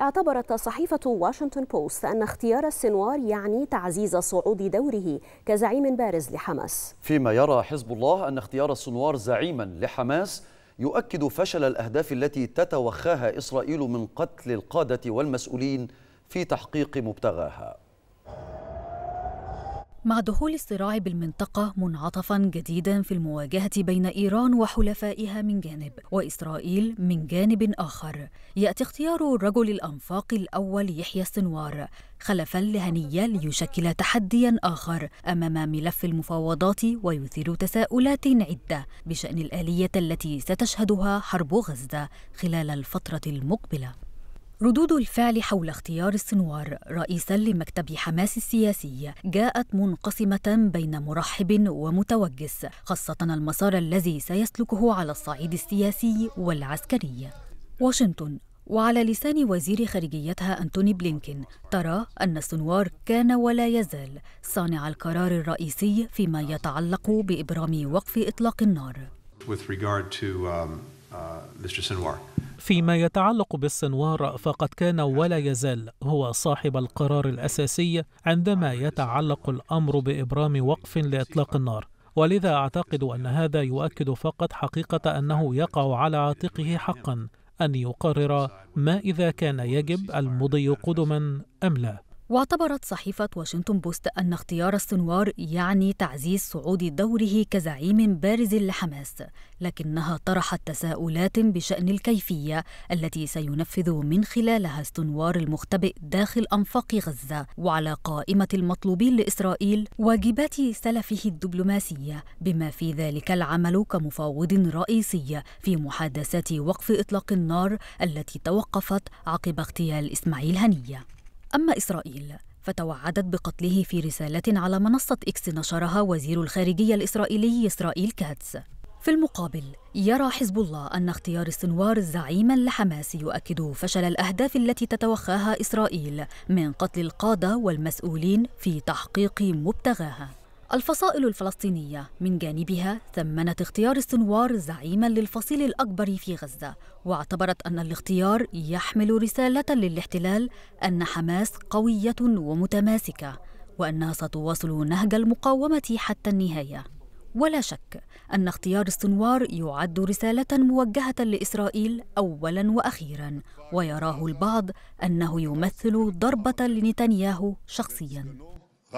اعتبرت صحيفة واشنطن بوست أن اختيار السنوار يعني تعزيز صعود دوره كزعيم بارز لحماس فيما يرى حزب الله أن اختيار السنوار زعيما لحماس يؤكد فشل الأهداف التي تتوخاها إسرائيل من قتل القادة والمسؤولين في تحقيق مبتغاها مع دخول الصراع بالمنطقة منعطفا جديدا في المواجهة بين إيران وحلفائها من جانب وإسرائيل من جانب آخر يأتي اختيار رجل الأنفاق الأول يحيى السنوار خلفا لهنية ليشكل تحديا آخر أمام ملف المفاوضات ويثير تساؤلات عدة بشأن الآلية التي ستشهدها حرب غزة خلال الفترة المقبلة ردود الفعل حول اختيار السنوار رئيسا لمكتب حماس السياسي جاءت منقسمة بين مرحب ومتوجس خاصة المسار الذي سيسلكه على الصعيد السياسي والعسكري واشنطن وعلى لسان وزير خارجيتها أنتوني بلينكين ترى أن السنوار كان ولا يزال صانع القرار الرئيسي فيما يتعلق بإبرام وقف إطلاق النار. With regard to um, uh, Mr. Sinwar. فيما يتعلق بالسنوار فقد كان ولا يزال هو صاحب القرار الأساسي عندما يتعلق الأمر بإبرام وقف لإطلاق النار ولذا أعتقد أن هذا يؤكد فقط حقيقة أنه يقع على عاتقه حقا أن يقرر ما إذا كان يجب المضي قدما أم لا واعتبرت صحيفة واشنطن بوست أن اختيار السنوار يعني تعزيز صعود دوره كزعيم بارز لحماس، لكنها طرحت تساؤلات بشأن الكيفية التي سينفذ من خلالها السنوار المختبئ داخل أنفاق غزة، وعلى قائمة المطلوبين لإسرائيل واجبات سلفه الدبلوماسية، بما في ذلك العمل كمفاوض رئيسي في محادثات وقف إطلاق النار التي توقفت عقب اغتيال إسماعيل هنية. أما إسرائيل فتوعدت بقتله في رسالة على منصة إكس نشرها وزير الخارجية الإسرائيلي إسرائيل كاتس في المقابل يرى حزب الله أن اختيار السنوار زعيما لحماس يؤكد فشل الأهداف التي تتوخاها إسرائيل من قتل القادة والمسؤولين في تحقيق مبتغاها الفصائل الفلسطينية من جانبها ثمنت اختيار السنوار زعيما للفصيل الأكبر في غزة واعتبرت أن الاختيار يحمل رسالة للاحتلال أن حماس قوية ومتماسكة وأنها ستواصل نهج المقاومة حتى النهاية ولا شك أن اختيار السنوار يعد رسالة موجهة لإسرائيل أولا وأخيرا ويراه البعض أنه يمثل ضربة لنتنياهو شخصيا